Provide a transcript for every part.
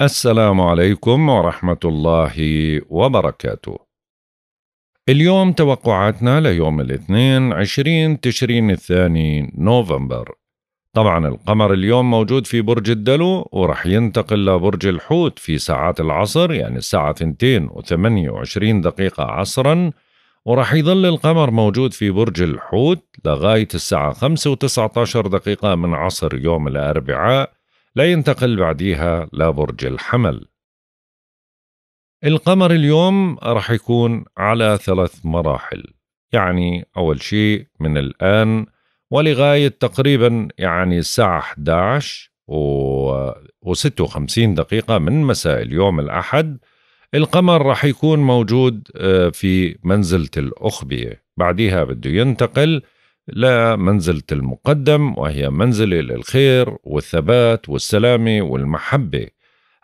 السلام عليكم ورحمة الله وبركاته. اليوم توقعاتنا ليوم الاثنين 20 تشرين الثاني نوفمبر. طبعا القمر اليوم موجود في برج الدلو ورح ينتقل لبرج الحوت في ساعات العصر يعني الساعة 2 و28 دقيقة عصرا ورح يظل القمر موجود في برج الحوت لغاية الساعة 5 و19 دقيقة من عصر يوم الأربعاء لا ينتقل بعديها لبرج الحمل القمر اليوم راح يكون على ثلاث مراحل يعني أول شيء من الآن ولغاية تقريبا يعني الساعة 11 و 56 دقيقة من مساء اليوم الأحد القمر راح يكون موجود آه، في منزلة الأخبية بعدها بده ينتقل لا منزلة المقدم وهي منزلة للخير والثبات والسلامة والمحبة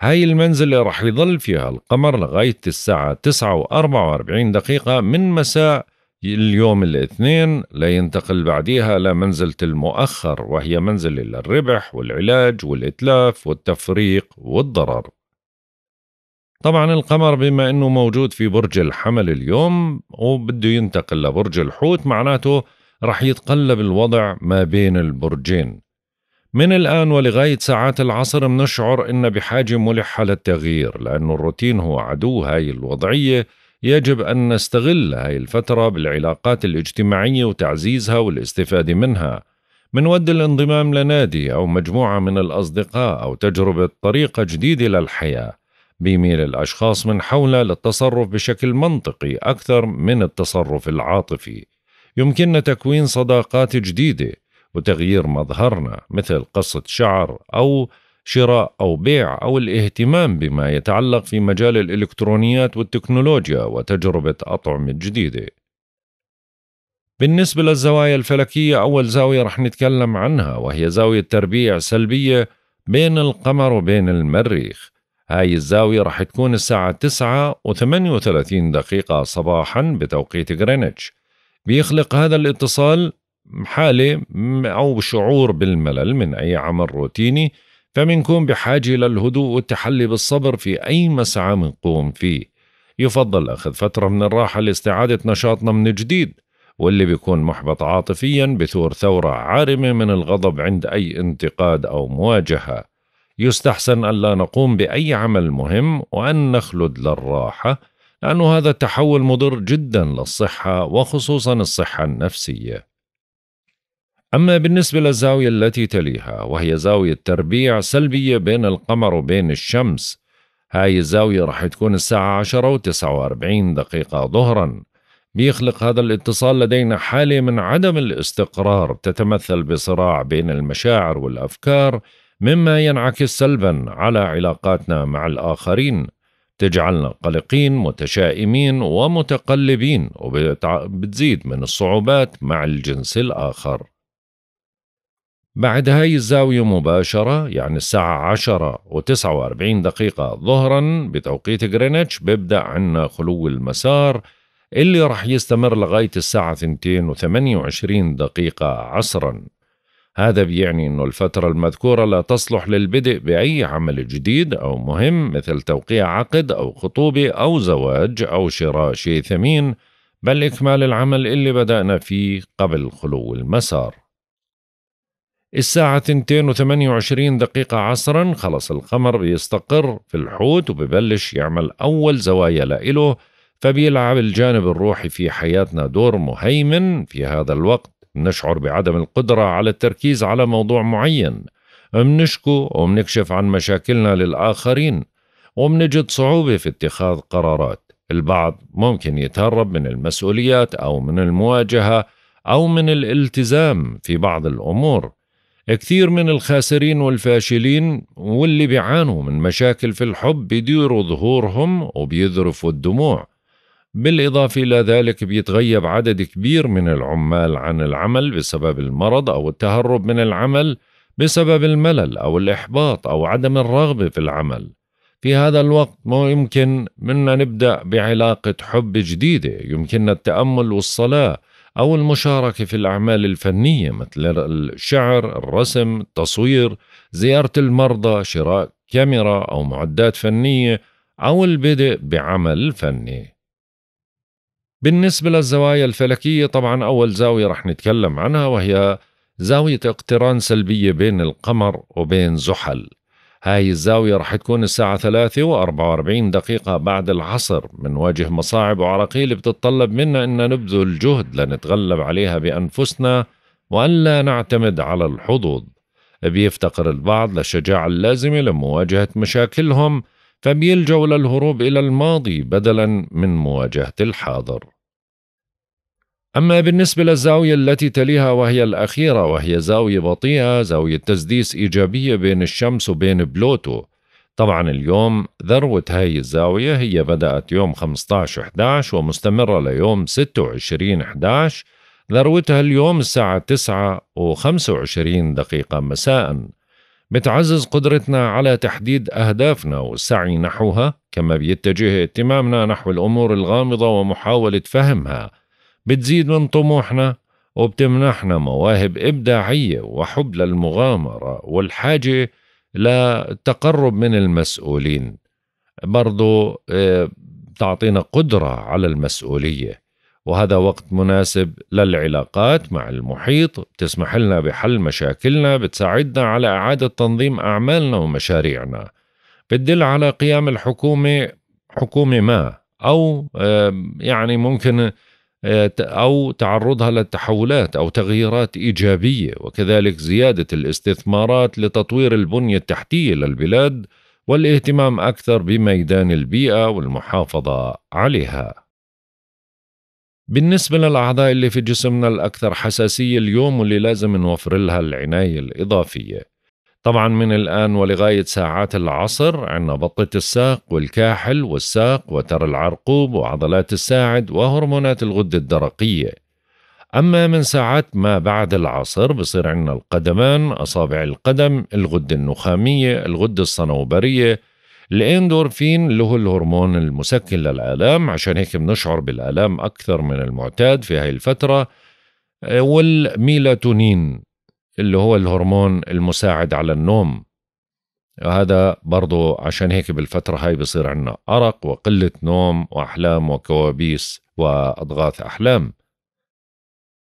هاي المنزلة رح يظل فيها القمر لغاية الساعة 9 و 44 دقيقة من مساء اليوم الاثنين لينتقل بعديها لمنزلة المؤخر وهي منزلة للربح والعلاج والإتلاف والتفريق والضرر طبعا القمر بما انه موجود في برج الحمل اليوم وبده ينتقل لبرج الحوت معناته رح يتقلب الوضع ما بين البرجين من الآن ولغاية ساعات العصر منشعر إن بحاجة ملحة للتغيير لأنه الروتين هو عدو هاي الوضعية يجب أن نستغل هاي الفترة بالعلاقات الاجتماعية وتعزيزها والاستفادة منها منود الانضمام لنادي أو مجموعة من الأصدقاء أو تجربة طريقة جديدة للحياة بيميل الأشخاص من حولها للتصرف بشكل منطقي أكثر من التصرف العاطفي يمكننا تكوين صداقات جديدة وتغيير مظهرنا مثل قصة شعر أو شراء أو بيع أو الاهتمام بما يتعلق في مجال الإلكترونيات والتكنولوجيا وتجربة أطعمة جديدة. بالنسبة للزوايا الفلكية أول زاوية رح نتكلم عنها وهي زاوية تربيع سلبية بين القمر وبين المريخ هاي الزاوية رح تكون الساعة 9 و 38 دقيقة صباحا بتوقيت غرينتش بيخلق هذا الاتصال حالة أو شعور بالملل من أي عمل روتيني فمنكون بحاجة للهدوء والتحلي بالصبر في أي مسعى منقوم فيه يفضل أخذ فترة من الراحة لاستعادة نشاطنا من جديد واللي بيكون محبط عاطفيا بثور ثورة عارمة من الغضب عند أي انتقاد أو مواجهة يستحسن ألا نقوم بأي عمل مهم وأن نخلد للراحة لأنه هذا التحول مضر جدا للصحة وخصوصا الصحة النفسية أما بالنسبة للزاوية التي تليها وهي زاوية تربيع سلبية بين القمر وبين الشمس هاي الزاوية راح تكون الساعة 10 و 49 دقيقة ظهرا بيخلق هذا الاتصال لدينا حالة من عدم الاستقرار تتمثل بصراع بين المشاعر والأفكار مما ينعكس سلبا على علاقاتنا مع الآخرين تجعلنا قلقين متشائمين ومتقلبين وبتزيد من الصعوبات مع الجنس الآخر بعد هاي الزاوية مباشرة يعني الساعة عشرة و واربعين دقيقة ظهرا بتوقيت غرينتش بيبدأ عنا خلو المسار اللي رح يستمر لغاية الساعة ثنتين و وعشرين دقيقة عصرا هذا بيعني أن الفترة المذكورة لا تصلح للبدء بأي عمل جديد أو مهم مثل توقيع عقد أو خطوبة أو زواج أو شراء شيء ثمين بل إكمال العمل اللي بدأنا فيه قبل خلو المسار الساعة 228 دقيقة عصرا خلص القمر بيستقر في الحوت وببلش يعمل أول زوايا لإله فبيلعب الجانب الروحي في حياتنا دور مهيمن في هذا الوقت منشعر بعدم القدرة على التركيز على موضوع معين منشكو ومنكشف عن مشاكلنا للآخرين ومنجد صعوبة في اتخاذ قرارات البعض ممكن يتهرب من المسؤوليات أو من المواجهة أو من الالتزام في بعض الأمور كثير من الخاسرين والفاشلين واللي بيعانوا من مشاكل في الحب بيديروا ظهورهم وبيذرفوا الدموع بالإضافة إلى ذلك بيتغيب عدد كبير من العمال عن العمل بسبب المرض أو التهرب من العمل بسبب الملل أو الإحباط أو عدم الرغبة في العمل في هذا الوقت يمكن منا نبدأ بعلاقة حب جديدة يمكننا التأمل والصلاة أو المشاركة في الأعمال الفنية مثل الشعر، الرسم، التصوير، زيارة المرضى، شراء كاميرا أو معدات فنية أو البدء بعمل فني بالنسبة للزوايا الفلكية طبعا أول زاوية رح نتكلم عنها وهي زاوية اقتران سلبية بين القمر وبين زحل هاي الزاوية رح تكون الساعة 3 و 44 دقيقة بعد العصر واجه مصاعب وعراقيل بتتطلب منا أن نبذل جهد لنتغلب عليها بأنفسنا وأن لا نعتمد على الحظوظ بيفتقر البعض للشجاعة اللازمة لمواجهة مشاكلهم فبيلجأوا للهروب إلى الماضي بدلا من مواجهة الحاضر أما بالنسبة للزاوية التي تليها وهي الأخيرة وهي زاوية بطيئة زاوية تسديس إيجابية بين الشمس وبين بلوتو طبعا اليوم ذروة هاي الزاوية هي بدأت يوم 15-11 ومستمرة ليوم 26-11 ذروتها اليوم الساعة 9 و25 دقيقة مساءً بتعزز قدرتنا على تحديد أهدافنا والسعي نحوها كما بيتجه اهتمامنا نحو الأمور الغامضة ومحاولة فهمها بتزيد من طموحنا وبتمنحنا مواهب إبداعية وحب للمغامرة والحاجة للتقرب من المسؤولين برضو آه، بتعطينا قدرة على المسؤولية وهذا وقت مناسب للعلاقات مع المحيط بتسمح لنا بحل مشاكلنا بتساعدنا على إعادة تنظيم أعمالنا ومشاريعنا بتدل على قيام الحكومة حكومة ما أو يعني ممكن آه، أو تعرضها للتحولات أو تغييرات إيجابية وكذلك زيادة الاستثمارات لتطوير البنية التحتية للبلاد والاهتمام أكثر بميدان البيئة والمحافظة عليها بالنسبة للأعضاء اللي في جسمنا الأكثر حساسية اليوم واللي لازم نوفر لها العناية الإضافية طبعا من الآن ولغاية ساعات العصر عندنا بطة الساق والكاحل والساق وتر العرقوب وعضلات الساعد وهرمونات الغدة الدرقية أما من ساعات ما بعد العصر بصير عندنا القدمان أصابع القدم الغدة النخامية الغدة الصنوبرية الاندورفين اللي هو الهرمون المسكن للآلام عشان هيك بنشعر بالآلام أكثر من المعتاد في هاي الفترة آه، والميلاتونين اللي هو الهرمون المساعد على النوم هذا برضو عشان هيك بالفترة هاي بصير عندنا أرق وقلة نوم وأحلام وكوابيس وأضغاث أحلام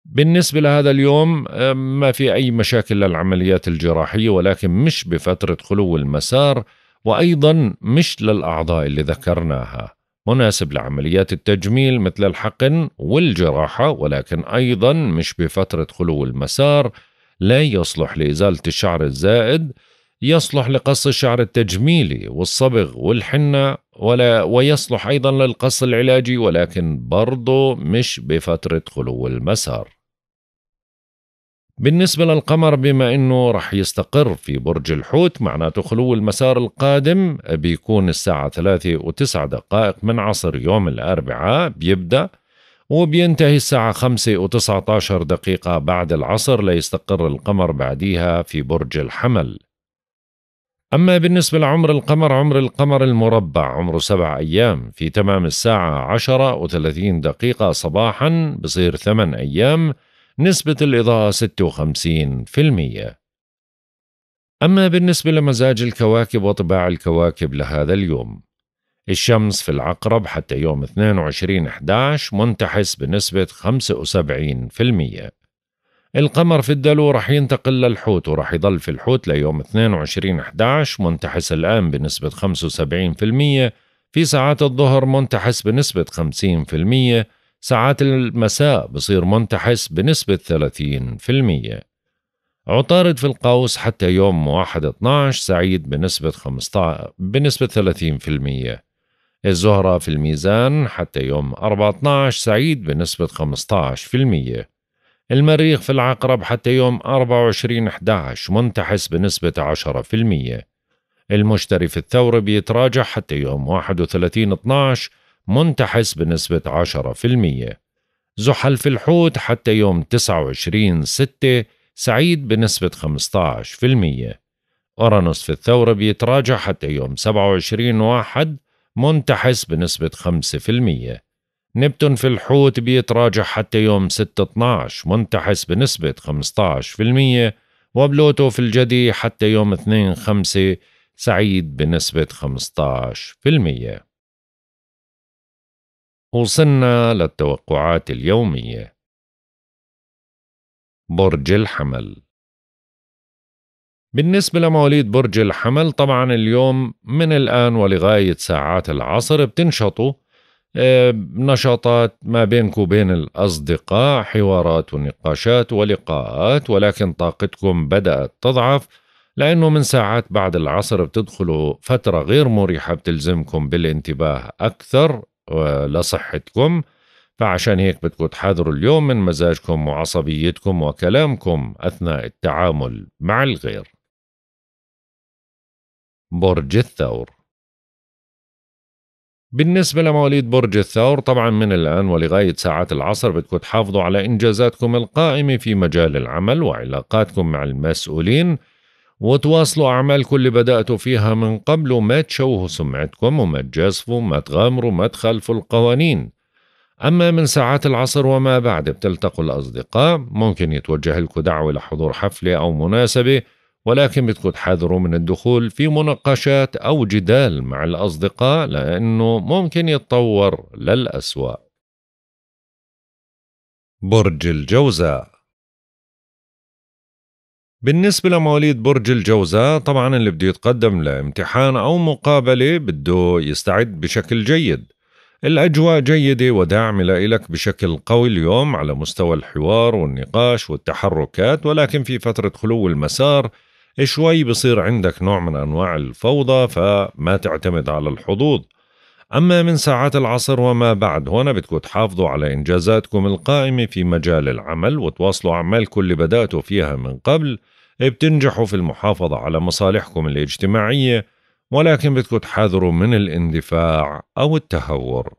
بالنسبة لهذا اليوم آه، ما في أي مشاكل للعمليات الجراحية ولكن مش بفترة خلو المسار وأيضا مش للأعضاء اللي ذكرناها مناسب لعمليات التجميل مثل الحقن والجراحة ولكن أيضا مش بفترة خلو المسار لا يصلح لإزالة الشعر الزائد يصلح لقص الشعر التجميلي والصبغ والحنة ولا ويصلح أيضا للقص العلاجي ولكن برضه مش بفترة خلو المسار بالنسبة للقمر بما أنه رح يستقر في برج الحوت معناته خلو المسار القادم بيكون الساعة ثلاثة وتسعة دقائق من عصر يوم الأربعاء بيبدأ وبينتهي الساعة خمسة وتسعة عشر دقيقة بعد العصر ليستقر القمر بعديها في برج الحمل أما بالنسبة لعمر القمر عمر القمر المربع عمره سبع أيام في تمام الساعة عشرة وثلاثين دقيقة صباحا بصير ثمان أيام نسبة الإضاءة 56% أما بالنسبة لمزاج الكواكب وطباع الكواكب لهذا اليوم الشمس في العقرب حتى يوم 22/11 منتحس بنسبة 75% القمر في الدلو رح ينتقل للحوت ورح يضل في الحوت ليوم 22/11 منتحس الآن بنسبة 75% في ساعات الظهر منتحس بنسبة 50% ساعات المساء بصير منتحس بنسبة 30% عطارد في القوس حتى يوم 1 12 سعيد بنسبة 15 بنسبة 30% الزهرة في الميزان حتى يوم 14 سعيد بنسبة 15% المريخ في العقرب حتى يوم 24 11 منتحس بنسبة 10% المشتري في الثور بيتراجع حتى يوم 31 12 منتحس بنسبة 10% زحل في الحوت حتى يوم 29 6 سعيد بنسبة 15% أورانوس في الثورة بيتراجع حتى يوم 27 واحد منتحس بنسبة 5% نبتون في الحوت بيتراجع حتى يوم 6 12 منتحس بنسبة 15% وبلوتو في الجدي حتى يوم 2 5 سعيد بنسبة 15% وصلنا للتوقعات اليومية برج الحمل بالنسبة لمواليد برج الحمل طبعا اليوم من الآن ولغاية ساعات العصر بتنشطوا آه، نشاطات ما بينك وبين الأصدقاء حوارات ونقاشات ولقاءات ولكن طاقتكم بدأت تضعف لأنه من ساعات بعد العصر بتدخلوا فترة غير مريحة بتلزمكم بالانتباه أكثر لصحتكم فعشان هيك بدكم تحذروا اليوم من مزاجكم وعصبيتكم وكلامكم أثناء التعامل مع الغير برج الثور بالنسبة لمواليد برج الثور طبعا من الآن ولغاية ساعات العصر بدكم تحافظوا على إنجازاتكم القائمة في مجال العمل وعلاقاتكم مع المسؤولين وتواصلوا أعمالكم اللي بدأتوا فيها من قبل وما تشوهوا سمعتكم وما تجازفوا وما تغامروا وما تخالفوا القوانين أما من ساعات العصر وما بعد بتلتقوا الأصدقاء ممكن يتوجه لكم دعوة لحضور حفلة أو مناسبة ولكن بدكم تحذروا من الدخول في مناقشات أو جدال مع الأصدقاء لأنه ممكن يتطور للأسوأ برج الجوزاء بالنسبة لمواليد برج الجوزاء طبعا اللي بده يتقدم لامتحان أو مقابلة بده يستعد بشكل جيد الأجواء جيدة وداعمة لك بشكل قوي اليوم على مستوى الحوار والنقاش والتحركات ولكن في فترة خلو المسار شوي بصير عندك نوع من أنواع الفوضى فما تعتمد على الحظوظ أما من ساعات العصر وما بعد هنا بدكم تحافظوا على إنجازاتكم القائمة في مجال العمل وتواصلوا أعمالكم اللي بدأتوا فيها من قبل بتنجحوا في المحافظة على مصالحكم الاجتماعية ولكن بدكم تحاذروا من الاندفاع أو التهور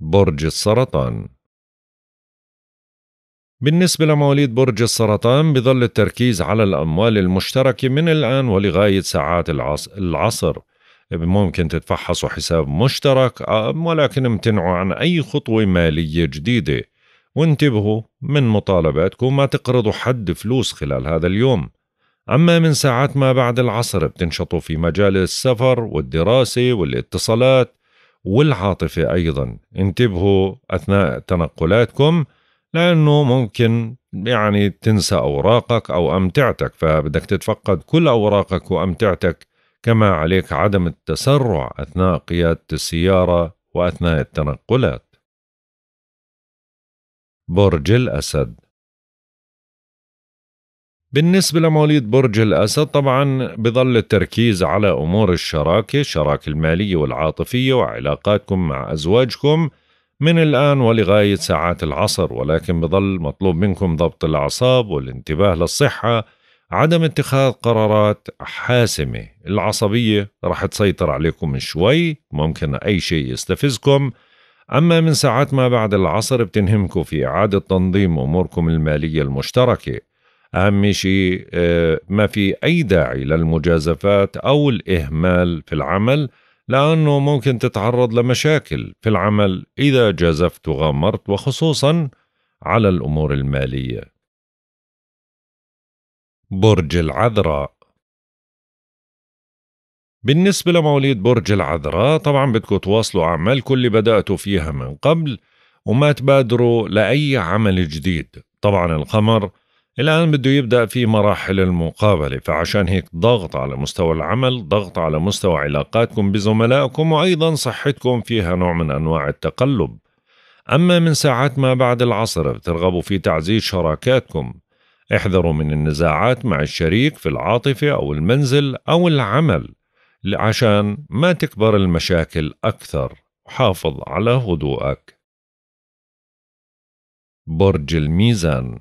برج السرطان بالنسبة لمواليد برج السرطان بظل التركيز على الأموال المشتركة من الآن ولغاية ساعات العصر ممكن تتفحصوا حساب مشترك آه، ولكن امتنعوا عن أي خطوة مالية جديدة وانتبهوا من مطالباتكم ما تقرضوا حد فلوس خلال هذا اليوم أما من ساعات ما بعد العصر بتنشطوا في مجال السفر والدراسة والاتصالات والعاطفة أيضا انتبهوا أثناء تنقلاتكم لأنه ممكن يعني تنسى أوراقك أو أمتعتك فبدك تتفقد كل أوراقك وأمتعتك كما عليك عدم التسرع أثناء قيادة السيارة وأثناء التنقلات. برج الأسد بالنسبة لمواليد برج الأسد طبعا بظل التركيز على أمور الشراكة الشراكة المالية والعاطفية وعلاقاتكم مع أزواجكم من الآن ولغاية ساعات العصر ولكن بظل مطلوب منكم ضبط الأعصاب والانتباه للصحة عدم اتخاذ قرارات حاسمة العصبية رح تسيطر عليكم شوي ممكن أي شيء يستفزكم أما من ساعات ما بعد العصر بتنهمكم في إعادة تنظيم أموركم المالية المشتركة أهم شيء آه، ما في أي داعي للمجازفات أو الإهمال في العمل لأنه ممكن تتعرض لمشاكل في العمل إذا جازفت وغامرت وخصوصا على الأمور المالية برج العذراء بالنسبة لمواليد برج العذراء طبعا بدكم تواصلوا أعمالكم اللي بدأتوا فيها من قبل وما تبادروا لأي عمل جديد طبعا القمر الآن بده يبدأ في مراحل المقابلة فعشان هيك ضغط على مستوى العمل ضغط على مستوى علاقاتكم بزملائكم وأيضا صحتكم فيها نوع من أنواع التقلب أما من ساعات ما بعد العصر بترغبوا في تعزيز شراكاتكم احذروا من النزاعات مع الشريك في العاطفة أو المنزل أو العمل عشان ما تكبر المشاكل أكثر حافظ على هدوءك برج الميزان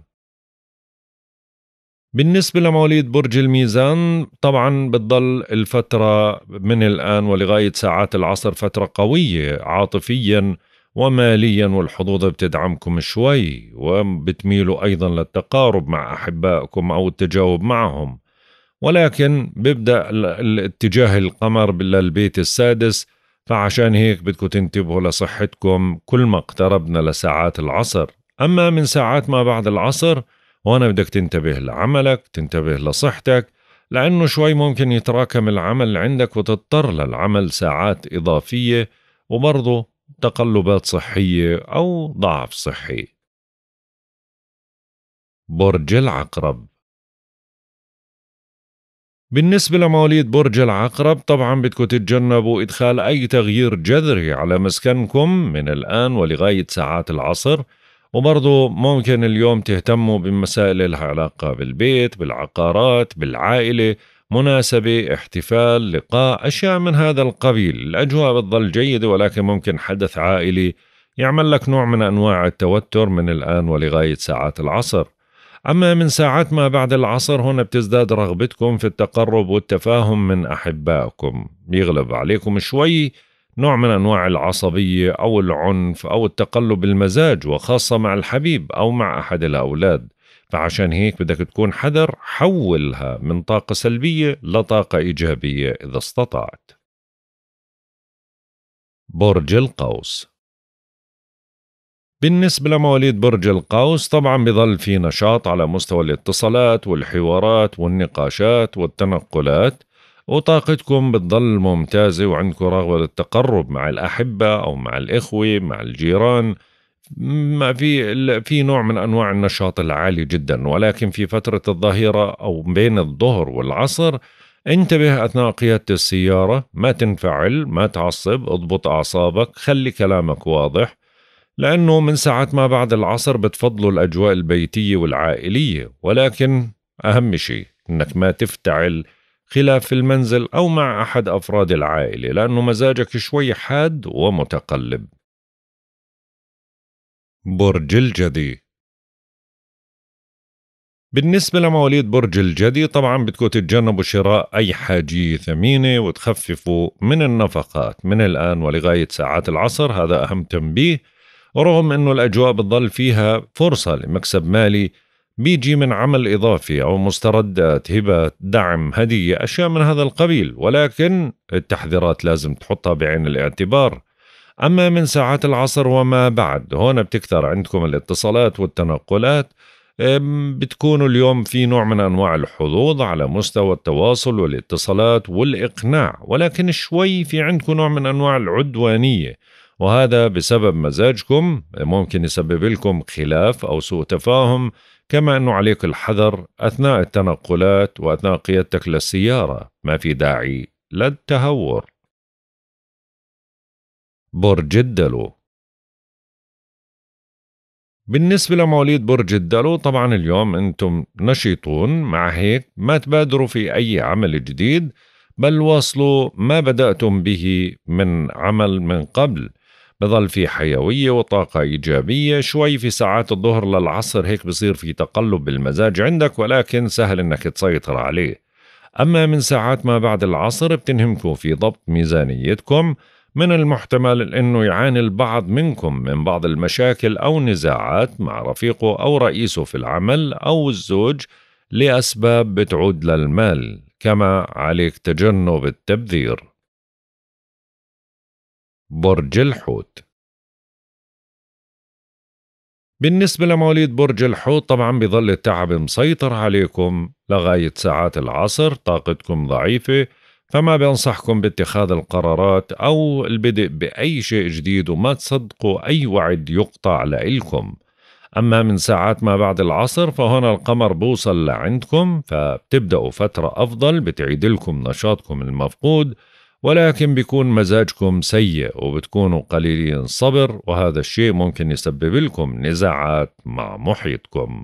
بالنسبة لمواليد برج الميزان طبعا بتضل الفترة من الآن ولغاية ساعات العصر فترة قوية عاطفياً وماليا والحظوظ بتدعمكم شوي وبتميلوا أيضا للتقارب مع أحبائكم أو التجاوب معهم ولكن بيبدأ الاتجاه القمر للبيت السادس فعشان هيك بدكم تنتبهوا لصحتكم كل ما اقتربنا لساعات العصر أما من ساعات ما بعد العصر وأنا بدك تنتبه لعملك تنتبه لصحتك لأنه شوي ممكن يتراكم العمل عندك وتضطر للعمل ساعات إضافية وبرضه تقلبات صحية أو ضعف صحي برج العقرب بالنسبة لمواليد برج العقرب طبعا بدكم تتجنبوا إدخال أي تغيير جذري على مسكنكم من الآن ولغاية ساعات العصر وبرضه ممكن اليوم تهتموا بمسائل العلاقة بالبيت بالعقارات بالعائلة مناسبة احتفال لقاء أشياء من هذا القبيل الأجواء بتظل جيدة ولكن ممكن حدث عائلي يعمل لك نوع من أنواع التوتر من الآن ولغاية ساعات العصر أما من ساعات ما بعد العصر هنا بتزداد رغبتكم في التقرب والتفاهم من أحبائكم بيغلب عليكم شوي نوع من أنواع العصبية أو العنف أو التقلب المزاج وخاصة مع الحبيب أو مع أحد الأولاد فعشان هيك بدك تكون حذر حولها من طاقة سلبية لطاقة إيجابية إذا استطعت برج القوس بالنسبة لمواليد برج القوس طبعا بظل في نشاط على مستوى الاتصالات والحوارات والنقاشات والتنقلات وطاقتكم بتضل ممتازة وعندكم رغبة للتقرب مع الأحبة أو مع الإخوة مع الجيران ما في في نوع من انواع النشاط العالي جدا ولكن في فتره الظهيره او بين الظهر والعصر انتبه اثناء قياده السياره ما تنفعل ما تعصب اضبط اعصابك خلي كلامك واضح لانه من ساعات ما بعد العصر بتفضلوا الاجواء البيتيه والعائليه ولكن اهم شيء انك ما تفتعل خلاف في المنزل او مع احد افراد العائله لانه مزاجك شوي حاد ومتقلب برج الجدي بالنسبة لمواليد برج الجدي طبعا بدكم تتجنبوا شراء أي حاجية ثمينة وتخففوا من النفقات من الآن ولغاية ساعات العصر هذا أهم تنبيه ورغم أنه الأجواء بتظل فيها فرصة لمكسب مالي بيجي من عمل إضافي أو مستردات هبات دعم هدية أشياء من هذا القبيل ولكن التحذيرات لازم تحطها بعين الاعتبار أما من ساعات العصر وما بعد هون بتكثر عندكم الاتصالات والتنقلات بتكونوا اليوم في نوع من أنواع الحظوظ على مستوى التواصل والاتصالات والإقناع ولكن شوي في عندكم نوع من أنواع العدوانية وهذا بسبب مزاجكم ممكن يسبب لكم خلاف أو سوء تفاهم كما أنه عليك الحذر أثناء التنقلات وأثناء قيادتك للسيارة ما في داعي للتهور برج الدلو بالنسبة لمواليد برج الدلو طبعا اليوم انتم نشيطون مع هيك ما تبادروا في اي عمل جديد بل واصلوا ما بدأتم به من عمل من قبل بظل في حيوية وطاقة إيجابية شوي في ساعات الظهر للعصر هيك بصير في تقلب بالمزاج عندك ولكن سهل انك تسيطر عليه أما من ساعات ما بعد العصر بتنهمكم في ضبط ميزانيتكم من المحتمل انه يعاني البعض منكم من بعض المشاكل او نزاعات مع رفيقه او رئيسه في العمل او الزوج لاسباب بتعود للمال كما عليك تجنب التبذير برج الحوت بالنسبة لمواليد برج الحوت طبعا بظل التعب مسيطر عليكم لغاية ساعات العصر طاقتكم ضعيفة فما بنصحكم باتخاذ القرارات أو البدء بأي شيء جديد وما تصدقوا أي وعد يقطع لإلكم أما من ساعات ما بعد العصر فهنا القمر بوصل لعندكم فبتبدأوا فترة أفضل بتعيد لكم نشاطكم المفقود ولكن بيكون مزاجكم سيء وبتكونوا قليلين صبر وهذا الشيء ممكن يسبب لكم نزاعات مع محيطكم